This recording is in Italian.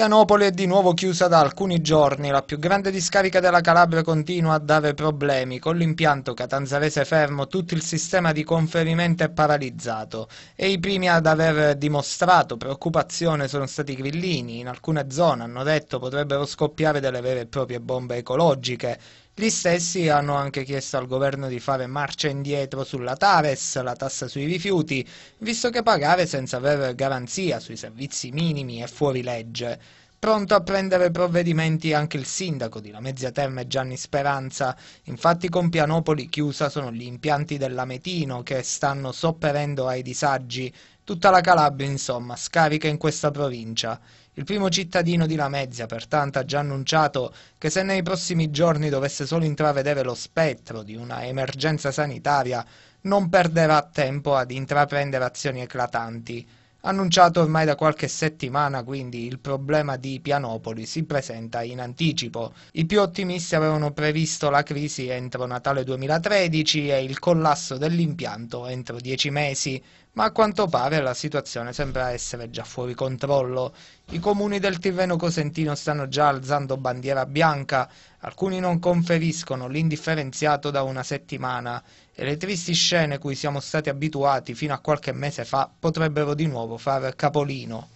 Pianopoli è di nuovo chiusa da alcuni giorni, la più grande discarica della Calabria continua a dare problemi, con l'impianto catanzarese fermo tutto il sistema di conferimento è paralizzato e i primi ad aver dimostrato preoccupazione sono stati i grillini, in alcune zone hanno detto potrebbero scoppiare delle vere e proprie bombe ecologiche, gli stessi hanno anche chiesto al governo di fare marcia indietro sulla Taves, la tassa sui rifiuti, visto che pagare senza avere garanzia sui servizi minimi è fuori legge. Pronto a prendere provvedimenti anche il sindaco di Lamezia Terme Gianni Speranza, infatti con Pianopoli chiusa sono gli impianti dell'Ametino che stanno sopperendo ai disagi Tutta la Calabria, insomma, scarica in questa provincia. Il primo cittadino di Lamezia, pertanto, ha già annunciato che se nei prossimi giorni dovesse solo intravedere lo spettro di una emergenza sanitaria, non perderà tempo ad intraprendere azioni eclatanti Annunciato ormai da qualche settimana, quindi, il problema di Pianopoli si presenta in anticipo. I più ottimisti avevano previsto la crisi entro Natale 2013 e il collasso dell'impianto entro dieci mesi, ma a quanto pare la situazione sembra essere già fuori controllo. I comuni del Tirreno Cosentino stanno già alzando bandiera bianca Alcuni non conferiscono l'indifferenziato da una settimana e le tristi scene cui siamo stati abituati fino a qualche mese fa potrebbero di nuovo far capolino.